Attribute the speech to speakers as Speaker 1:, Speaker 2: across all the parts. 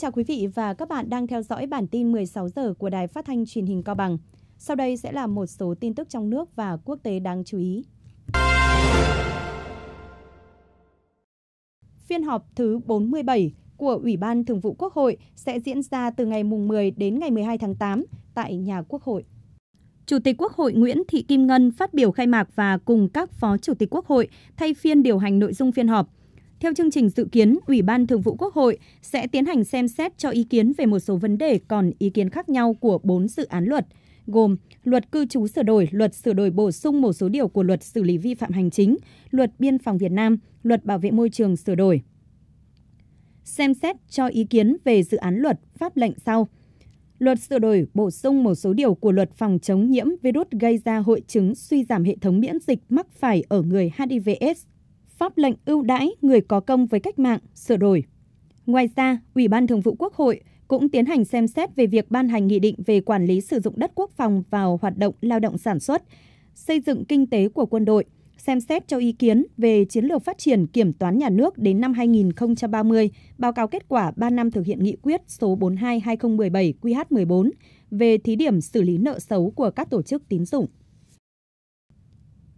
Speaker 1: chào quý vị và các bạn đang theo dõi bản tin 16 giờ của Đài Phát thanh Truyền hình Cao Bằng. Sau đây sẽ là một số tin tức trong nước và quốc tế đáng chú ý. Phiên họp thứ 47 của Ủy ban Thường vụ Quốc hội sẽ diễn ra từ ngày mùng 10 đến ngày 12 tháng 8 tại nhà Quốc hội. Chủ tịch Quốc hội Nguyễn Thị Kim Ngân phát biểu khai mạc và cùng các phó chủ tịch Quốc hội thay phiên điều hành nội dung phiên họp. Theo chương trình dự kiến, Ủy ban Thường vụ Quốc hội sẽ tiến hành xem xét cho ý kiến về một số vấn đề còn ý kiến khác nhau của 4 dự án luật, gồm Luật Cư trú sửa đổi, Luật sửa đổi bổ sung một số điều của Luật xử lý vi phạm hành chính, Luật Biên phòng Việt Nam, Luật Bảo vệ môi trường sửa đổi. Xem xét cho ý kiến về dự án luật pháp lệnh sau. Luật sửa đổi bổ sung một số điều của luật phòng chống nhiễm virus gây ra hội chứng suy giảm hệ thống miễn dịch mắc phải ở người HIV/AIDS pháp lệnh ưu đãi người có công với cách mạng sửa đổi. Ngoài ra, Ủy ban Thường vụ Quốc hội cũng tiến hành xem xét về việc ban hành nghị định về quản lý sử dụng đất quốc phòng vào hoạt động lao động sản xuất, xây dựng kinh tế của quân đội, xem xét cho ý kiến về chiến lược phát triển kiểm toán nhà nước đến năm 2030, báo cáo kết quả 3 năm thực hiện nghị quyết số 42-2017-QH14 về thí điểm xử lý nợ xấu của các tổ chức tín dụng.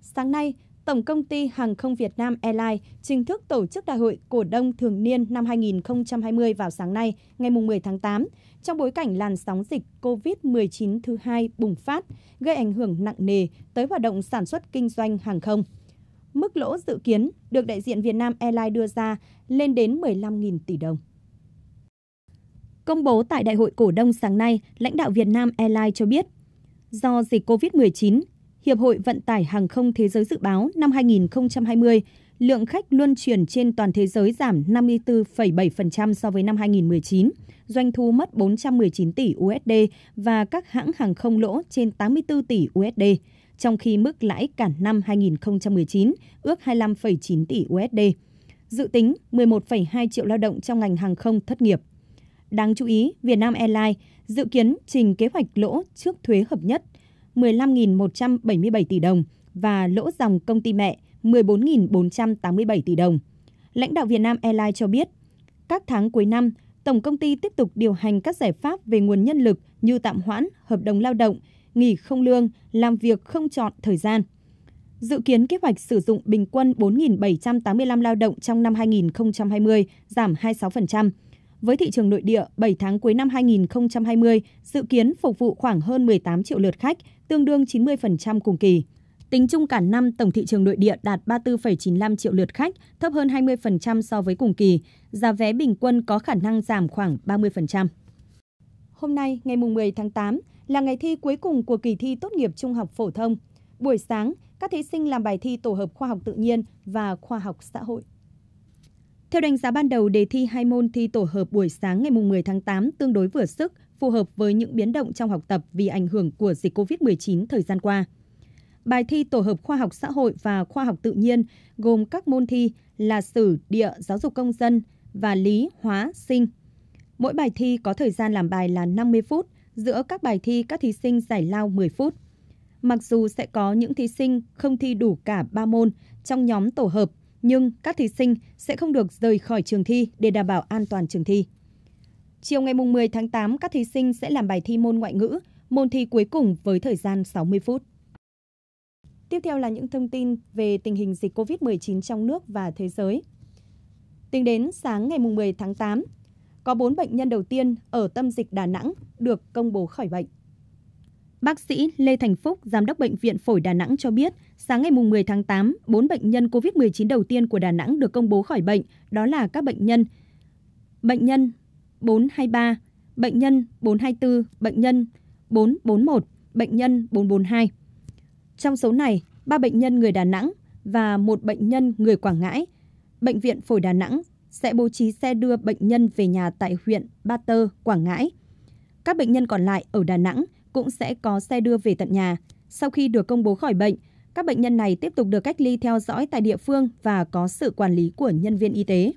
Speaker 1: Sáng nay, Tổng công ty Hàng không Việt Nam Airlines chính thức tổ chức đại hội cổ đông thường niên năm 2020 vào sáng nay, ngày 10 tháng 8, trong bối cảnh làn sóng dịch COVID-19 thứ hai bùng phát, gây ảnh hưởng nặng nề tới hoạt động sản xuất kinh doanh hàng không. Mức lỗ dự kiến được đại diện Việt Nam Airlines đưa ra lên đến 15.000 tỷ đồng. Công bố tại Đại hội Cổ đông sáng nay, lãnh đạo Việt Nam Airlines cho biết, do dịch COVID-19, Hiệp hội Vận tải Hàng không Thế giới dự báo năm 2020, lượng khách luân chuyển trên toàn thế giới giảm 54,7% so với năm 2019, doanh thu mất 419 tỷ USD và các hãng hàng không lỗ trên 84 tỷ USD, trong khi mức lãi cả năm 2019 ước 25,9 tỷ USD. Dự tính 11,2 triệu lao động trong ngành hàng không thất nghiệp. Đáng chú ý, Vietnam Airlines dự kiến trình kế hoạch lỗ trước thuế hợp nhất 15.177 tỷ đồng và lỗ dòng công ty mẹ 14.487 tỷ đồng. Lãnh đạo Việt Nam Airlines cho biết, các tháng cuối năm, tổng công ty tiếp tục điều hành các giải pháp về nguồn nhân lực như tạm hoãn, hợp đồng lao động, nghỉ không lương, làm việc không chọn thời gian. Dự kiến kế hoạch sử dụng bình quân 4.785 lao động trong năm 2020 giảm 26%. Với thị trường nội địa, 7 tháng cuối năm 2020 dự kiến phục vụ khoảng hơn 18 triệu lượt khách, tương đương 90% cùng kỳ. Tính chung cả năm, tổng thị trường nội địa đạt 34,95 triệu lượt khách, thấp hơn 20% so với cùng kỳ. Giá vé bình quân có khả năng giảm khoảng 30%. Hôm nay, ngày 10 tháng 8, là ngày thi cuối cùng của kỳ thi tốt nghiệp trung học phổ thông. Buổi sáng, các thí sinh làm bài thi tổ hợp khoa học tự nhiên và khoa học xã hội. Theo đánh giá ban đầu, đề thi hai môn thi tổ hợp buổi sáng ngày 10 tháng 8 tương đối vừa sức phù hợp với những biến động trong học tập vì ảnh hưởng của dịch COVID-19 thời gian qua. Bài thi tổ hợp khoa học xã hội và khoa học tự nhiên gồm các môn thi là sử, địa, giáo dục công dân và lý, hóa, sinh. Mỗi bài thi có thời gian làm bài là 50 phút, giữa các bài thi các thí sinh giải lao 10 phút. Mặc dù sẽ có những thí sinh không thi đủ cả 3 môn trong nhóm tổ hợp, nhưng các thí sinh sẽ không được rời khỏi trường thi để đảm bảo an toàn trường thi. Chiều ngày 10 tháng 8, các thí sinh sẽ làm bài thi môn ngoại ngữ, môn thi cuối cùng với thời gian 60 phút. Tiếp theo là những thông tin về tình hình dịch COVID-19 trong nước và thế giới. Tính đến sáng ngày 10 tháng 8, có 4 bệnh nhân đầu tiên ở tâm dịch Đà Nẵng được công bố khỏi bệnh. Bác sĩ Lê Thành Phúc, Giám đốc Bệnh viện Phổi Đà Nẵng cho biết, sáng ngày 10 tháng 8, 4 bệnh nhân COVID-19 đầu tiên của Đà Nẵng được công bố khỏi bệnh, đó là các bệnh nhân Bệnh nhân 423, bệnh nhân 424, bệnh nhân 441, bệnh nhân 442. Trong số này, 3 bệnh nhân người Đà Nẵng và một bệnh nhân người Quảng Ngãi. Bệnh viện Phổi Đà Nẵng sẽ bố trí xe đưa bệnh nhân về nhà tại huyện Ba Tơ, Quảng Ngãi. Các bệnh nhân còn lại ở Đà Nẵng cũng sẽ có xe đưa về tận nhà. Sau khi được công bố khỏi bệnh, các bệnh nhân này tiếp tục được cách ly theo dõi tại địa phương và có sự quản lý của nhân viên y tế.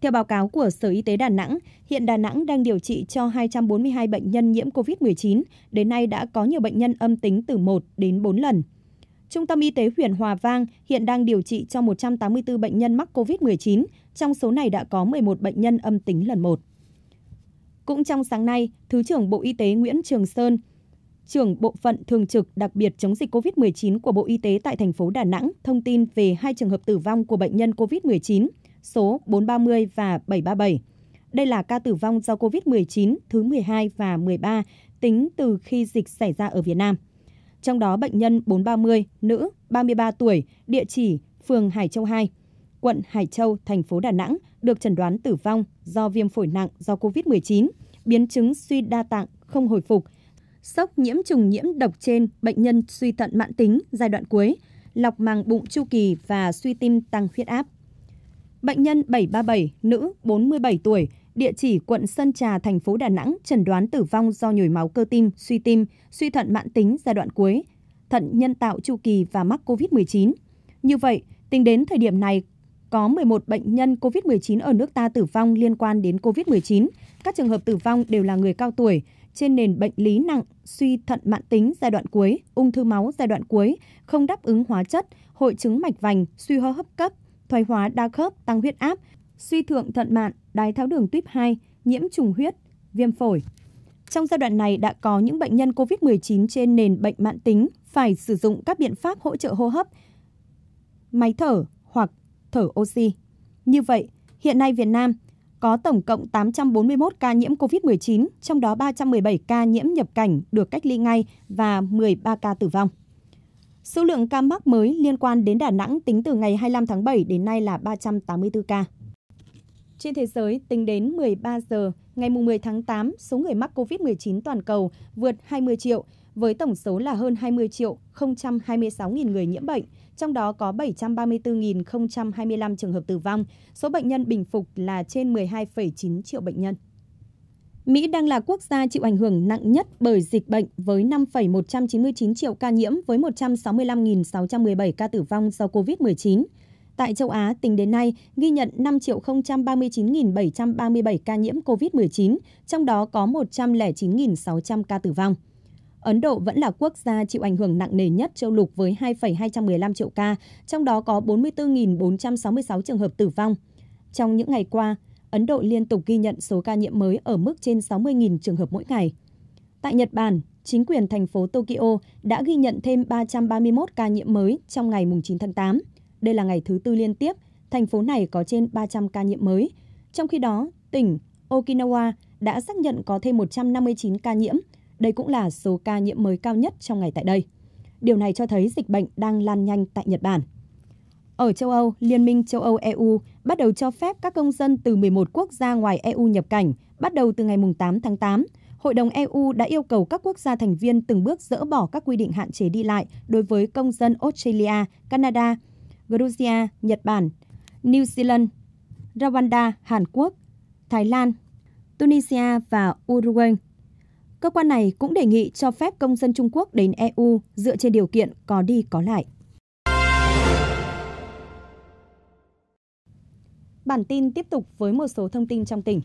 Speaker 1: Theo báo cáo của Sở Y tế Đà Nẵng, hiện Đà Nẵng đang điều trị cho 242 bệnh nhân nhiễm COVID-19, đến nay đã có nhiều bệnh nhân âm tính từ 1 đến 4 lần. Trung tâm Y tế huyện Hòa Vang hiện đang điều trị cho 184 bệnh nhân mắc COVID-19, trong số này đã có 11 bệnh nhân âm tính lần 1. Cũng trong sáng nay, Thứ trưởng Bộ Y tế Nguyễn Trường Sơn, trưởng bộ phận thường trực đặc biệt chống dịch COVID-19 của Bộ Y tế tại thành phố Đà Nẵng thông tin về hai trường hợp tử vong của bệnh nhân COVID-19 số 430 và 737. Đây là ca tử vong do COVID-19 thứ 12 và 13 tính từ khi dịch xảy ra ở Việt Nam. Trong đó bệnh nhân 430, nữ, 33 tuổi, địa chỉ phường Hải Châu 2, quận Hải Châu, thành phố Đà Nẵng được chẩn đoán tử vong do viêm phổi nặng do COVID-19, biến chứng suy đa tạng không hồi phục, sốc nhiễm trùng nhiễm độc trên bệnh nhân suy thận mãn tính giai đoạn cuối, lọc màng bụng chu kỳ và suy tim tăng huyết áp. Bệnh nhân 737, nữ, 47 tuổi, địa chỉ quận Sơn Trà, thành phố Đà Nẵng, trần đoán tử vong do nhồi máu cơ tim, suy tim, suy thận mãn tính giai đoạn cuối, thận nhân tạo chu kỳ và mắc COVID-19. Như vậy, tính đến thời điểm này, có 11 bệnh nhân COVID-19 ở nước ta tử vong liên quan đến COVID-19. Các trường hợp tử vong đều là người cao tuổi, trên nền bệnh lý nặng, suy thận mãn tính giai đoạn cuối, ung thư máu giai đoạn cuối, không đáp ứng hóa chất, hội chứng mạch vành, suy hô hấp cấp, thoái hóa đa khớp, tăng huyết áp, suy thượng thận mạn, đái tháo đường tuyếp 2, nhiễm trùng huyết, viêm phổi. Trong giai đoạn này đã có những bệnh nhân COVID-19 trên nền bệnh mãn tính phải sử dụng các biện pháp hỗ trợ hô hấp, máy thở hoặc thở oxy. Như vậy, hiện nay Việt Nam có tổng cộng 841 ca nhiễm COVID-19, trong đó 317 ca nhiễm nhập cảnh được cách ly ngay và 13 ca tử vong. Số lượng ca mắc mới liên quan đến Đà Nẵng tính từ ngày 25 tháng 7 đến nay là 384 ca. Trên thế giới, tính đến 13 giờ ngày 10 tháng 8, số người mắc COVID-19 toàn cầu vượt 20 triệu, với tổng số là hơn 20 triệu 026.000 người nhiễm bệnh, trong đó có 734.025 trường hợp tử vong. Số bệnh nhân bình phục là trên 12,9 triệu bệnh nhân. Mỹ đang là quốc gia chịu ảnh hưởng nặng nhất bởi dịch bệnh với 5,199 triệu ca nhiễm với 165.617 ca tử vong do COVID-19. Tại châu Á, tính đến nay, ghi nhận 5.039.737 ca nhiễm COVID-19, trong đó có 109.600 ca tử vong. Ấn Độ vẫn là quốc gia chịu ảnh hưởng nặng nề nhất châu lục với 2,215 triệu ca, trong đó có 44.466 trường hợp tử vong. Trong những ngày qua, Ấn Độ liên tục ghi nhận số ca nhiễm mới ở mức trên 60.000 trường hợp mỗi ngày. Tại Nhật Bản, chính quyền thành phố Tokyo đã ghi nhận thêm 331 ca nhiễm mới trong ngày 9 tháng 8. Đây là ngày thứ tư liên tiếp, thành phố này có trên 300 ca nhiễm mới. Trong khi đó, tỉnh Okinawa đã xác nhận có thêm 159 ca nhiễm. Đây cũng là số ca nhiễm mới cao nhất trong ngày tại đây. Điều này cho thấy dịch bệnh đang lan nhanh tại Nhật Bản. Ở châu Âu, Liên minh châu Âu EU bắt đầu cho phép các công dân từ 11 quốc gia ngoài EU nhập cảnh, bắt đầu từ ngày 8 tháng 8. Hội đồng EU đã yêu cầu các quốc gia thành viên từng bước dỡ bỏ các quy định hạn chế đi lại đối với công dân Australia, Canada, Georgia, Nhật Bản, New Zealand, Rwanda, Hàn Quốc, Thái Lan, Tunisia và Uruguay. Cơ quan này cũng đề nghị cho phép công dân Trung Quốc đến EU dựa trên điều kiện có đi có lại. Bản tin tiếp tục với một số thông tin trong tỉnh.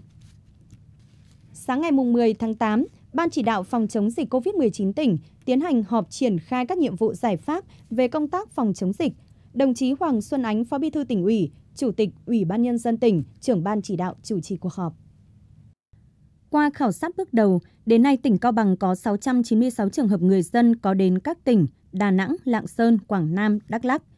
Speaker 1: Sáng ngày 10 tháng 8, Ban chỉ đạo phòng chống dịch COVID-19 tỉnh tiến hành họp triển khai các nhiệm vụ giải pháp về công tác phòng chống dịch. Đồng chí Hoàng Xuân Ánh, Phó Bí thư tỉnh ủy, Chủ tịch Ủy ban Nhân dân tỉnh, trưởng ban chỉ đạo chủ trì cuộc họp. Qua khảo sát bước đầu, đến nay tỉnh Cao Bằng có 696 trường hợp người dân có đến các tỉnh Đà Nẵng, Lạng Sơn, Quảng Nam, Đắk Lắk –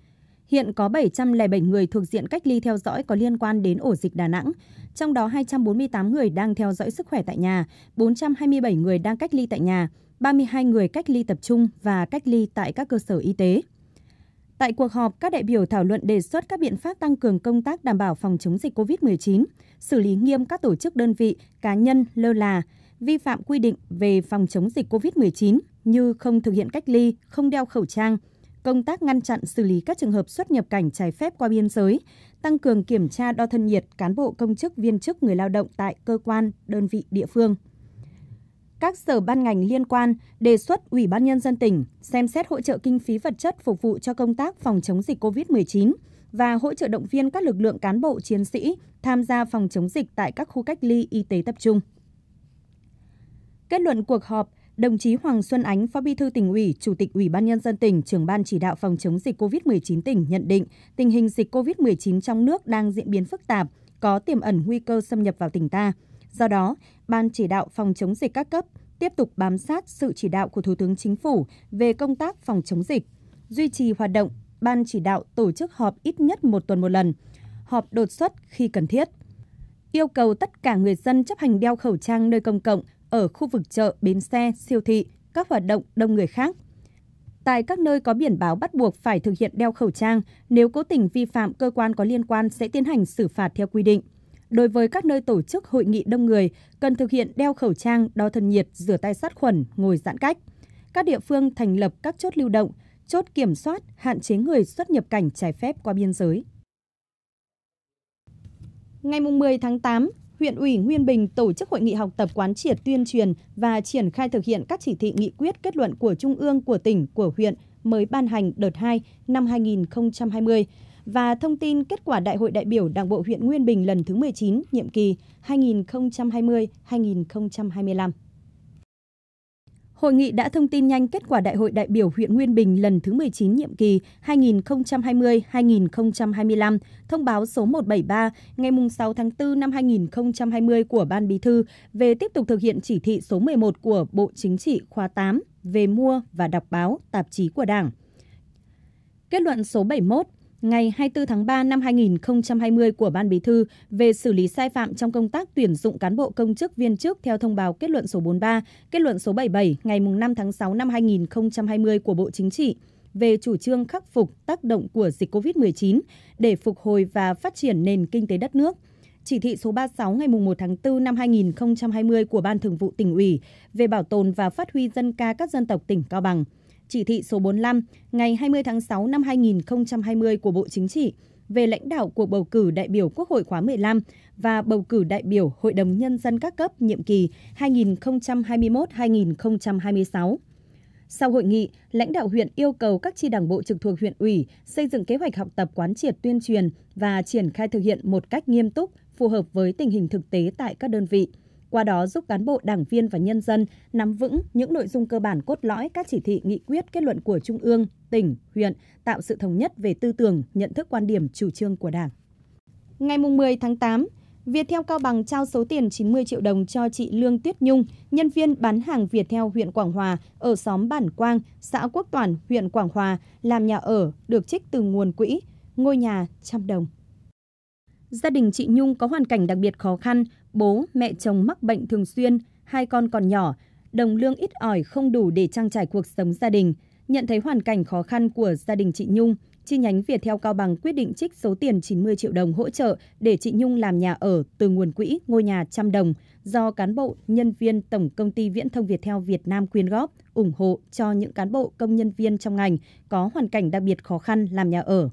Speaker 1: Hiện có 707 người thuộc diện cách ly theo dõi có liên quan đến ổ dịch Đà Nẵng, trong đó 248 người đang theo dõi sức khỏe tại nhà, 427 người đang cách ly tại nhà, 32 người cách ly tập trung và cách ly tại các cơ sở y tế. Tại cuộc họp, các đại biểu thảo luận đề xuất các biện pháp tăng cường công tác đảm bảo phòng chống dịch COVID-19, xử lý nghiêm các tổ chức đơn vị, cá nhân lơ là, vi phạm quy định về phòng chống dịch COVID-19 như không thực hiện cách ly, không đeo khẩu trang, công tác ngăn chặn xử lý các trường hợp xuất nhập cảnh trái phép qua biên giới, tăng cường kiểm tra đo thân nhiệt cán bộ công chức viên chức người lao động tại cơ quan, đơn vị địa phương. Các sở ban ngành liên quan đề xuất Ủy ban Nhân dân tỉnh xem xét hỗ trợ kinh phí vật chất phục vụ cho công tác phòng chống dịch COVID-19 và hỗ trợ động viên các lực lượng cán bộ chiến sĩ tham gia phòng chống dịch tại các khu cách ly y tế tập trung. Kết luận cuộc họp, Đồng chí Hoàng Xuân Ánh, Phó Bí thư tỉnh ủy, Chủ tịch Ủy ban nhân dân tỉnh, trưởng ban chỉ đạo phòng chống dịch COVID-19 tỉnh nhận định, tình hình dịch COVID-19 trong nước đang diễn biến phức tạp, có tiềm ẩn nguy cơ xâm nhập vào tỉnh ta. Do đó, ban chỉ đạo phòng chống dịch các cấp tiếp tục bám sát sự chỉ đạo của Thủ tướng Chính phủ về công tác phòng chống dịch, duy trì hoạt động ban chỉ đạo tổ chức họp ít nhất một tuần một lần, họp đột xuất khi cần thiết. Yêu cầu tất cả người dân chấp hành đeo khẩu trang nơi công cộng, ở khu vực chợ, bến xe, siêu thị, các hoạt động đông người khác. Tại các nơi có biển báo bắt buộc phải thực hiện đeo khẩu trang, nếu cố tình vi phạm cơ quan có liên quan sẽ tiến hành xử phạt theo quy định. Đối với các nơi tổ chức hội nghị đông người, cần thực hiện đeo khẩu trang, đo thân nhiệt, rửa tay sát khuẩn, ngồi giãn cách. Các địa phương thành lập các chốt lưu động, chốt kiểm soát, hạn chế người xuất nhập cảnh trái phép qua biên giới. Ngày 10 tháng 8, huyện ủy Nguyên Bình tổ chức hội nghị học tập quán triệt tuyên truyền và triển khai thực hiện các chỉ thị nghị quyết kết luận của Trung ương, của tỉnh, của huyện mới ban hành đợt 2 năm 2020 và thông tin kết quả Đại hội đại biểu Đảng bộ huyện Nguyên Bình lần thứ 19, nhiệm kỳ 2020-2025. Hội nghị đã thông tin nhanh kết quả Đại hội đại biểu huyện Nguyên Bình lần thứ 19 nhiệm kỳ 2020-2025, thông báo số 173 ngày 6 tháng 4 năm 2020 của Ban Bí thư về tiếp tục thực hiện chỉ thị số 11 của Bộ Chính trị khóa 8 về mua và đọc báo, tạp chí của Đảng. Kết luận số 71 ngày 24 tháng 3 năm 2020 của Ban Bí thư về xử lý sai phạm trong công tác tuyển dụng cán bộ công chức viên chức theo thông báo kết luận số 43, kết luận số 77 ngày 5 tháng 6 năm 2020 của Bộ Chính trị về chủ trương khắc phục tác động của dịch COVID-19 để phục hồi và phát triển nền kinh tế đất nước. Chỉ thị số 36 ngày 1 tháng 4 năm 2020 của Ban Thường vụ tỉnh ủy về bảo tồn và phát huy dân ca các dân tộc tỉnh Cao Bằng – chỉ thị số 45 ngày 20 tháng 6 năm 2020 của Bộ Chính trị về lãnh đạo cuộc bầu cử đại biểu Quốc hội khóa 15 và bầu cử đại biểu Hội đồng Nhân dân các cấp nhiệm kỳ 2021-2026. Sau hội nghị, lãnh đạo huyện yêu cầu các chi đảng bộ trực thuộc huyện ủy xây dựng kế hoạch học tập quán triệt tuyên truyền và triển khai thực hiện một cách nghiêm túc, phù hợp với tình hình thực tế tại các đơn vị – qua đó giúp cán bộ, đảng viên và nhân dân nắm vững những nội dung cơ bản cốt lõi các chỉ thị, nghị quyết, kết luận của Trung ương, tỉnh, huyện, tạo sự thống nhất về tư tưởng, nhận thức quan điểm, chủ trương của Đảng. Ngày 10 tháng 8, Viettel Cao Bằng trao số tiền 90 triệu đồng cho chị Lương Tuyết Nhung, nhân viên bán hàng Viettel huyện Quảng Hòa ở xóm Bản Quang, xã Quốc toàn huyện Quảng Hòa, làm nhà ở được trích từ nguồn quỹ ngôi nhà trăm đồng. Gia đình chị Nhung có hoàn cảnh đặc biệt khó khăn, bố, mẹ chồng mắc bệnh thường xuyên, hai con còn nhỏ, đồng lương ít ỏi không đủ để trang trải cuộc sống gia đình. Nhận thấy hoàn cảnh khó khăn của gia đình chị Nhung, chi nhánh Việt theo Cao Bằng quyết định trích số tiền 90 triệu đồng hỗ trợ để chị Nhung làm nhà ở từ nguồn quỹ ngôi nhà trăm đồng do cán bộ, nhân viên Tổng Công ty Viễn thông Việt theo Việt Nam quyên góp, ủng hộ cho những cán bộ công nhân viên trong ngành có hoàn cảnh đặc biệt khó khăn làm nhà ở.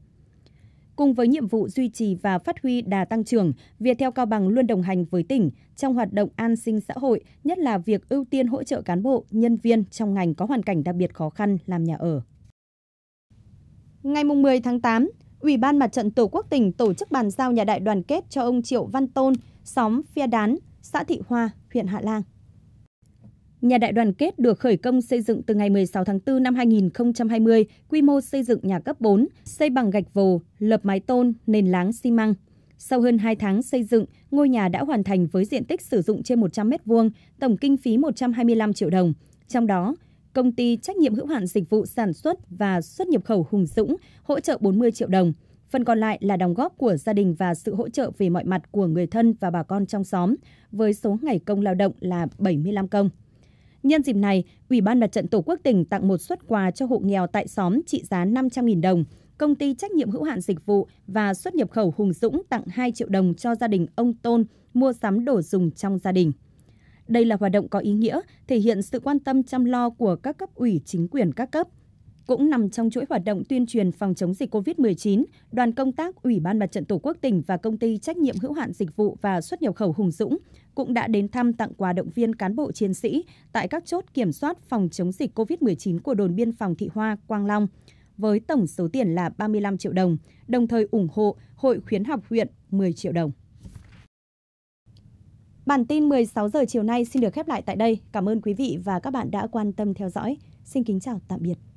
Speaker 1: Cùng với nhiệm vụ duy trì và phát huy đà tăng trưởng, Viettel Cao Bằng luôn đồng hành với tỉnh trong hoạt động an sinh xã hội, nhất là việc ưu tiên hỗ trợ cán bộ, nhân viên trong ngành có hoàn cảnh đặc biệt khó khăn làm nhà ở. Ngày 10 tháng 8, Ủy ban Mặt trận Tổ quốc tỉnh tổ chức bàn giao nhà đại đoàn kết cho ông Triệu Văn Tôn, xóm Phia Đán, xã Thị Hoa, huyện Hạ Lang. Nhà đại đoàn kết được khởi công xây dựng từ ngày 16 tháng 4 năm 2020, quy mô xây dựng nhà cấp 4, xây bằng gạch vồ, lập mái tôn, nền láng xi măng. Sau hơn 2 tháng xây dựng, ngôi nhà đã hoàn thành với diện tích sử dụng trên 100 m2, tổng kinh phí 125 triệu đồng. Trong đó, công ty trách nhiệm hữu hạn dịch vụ sản xuất và xuất nhập khẩu Hùng Dũng hỗ trợ 40 triệu đồng. Phần còn lại là đóng góp của gia đình và sự hỗ trợ về mọi mặt của người thân và bà con trong xóm, với số ngày công lao động là 75 công. Nhân dịp này, Ủy ban Mặt trận Tổ quốc tỉnh tặng một suất quà cho hộ nghèo tại xóm trị giá 500.000 đồng. Công ty trách nhiệm hữu hạn dịch vụ và xuất nhập khẩu Hùng Dũng tặng 2 triệu đồng cho gia đình ông Tôn mua sắm đồ dùng trong gia đình. Đây là hoạt động có ý nghĩa, thể hiện sự quan tâm chăm lo của các cấp ủy chính quyền các cấp – cũng nằm trong chuỗi hoạt động tuyên truyền phòng chống dịch COVID-19, đoàn công tác Ủy ban Mặt trận Tổ quốc tỉnh và công ty trách nhiệm hữu hạn dịch vụ và xuất nhập khẩu Hùng Dũng cũng đã đến thăm tặng quà động viên cán bộ chiến sĩ tại các chốt kiểm soát phòng chống dịch COVID-19 của đồn biên phòng Thị Hoa, Quang Long với tổng số tiền là 35 triệu đồng, đồng thời ủng hộ Hội khuyến học huyện 10 triệu đồng. Bản tin 16 giờ chiều nay xin được khép lại tại đây. Cảm ơn quý vị và các bạn đã quan tâm theo dõi. Xin kính chào tạm biệt.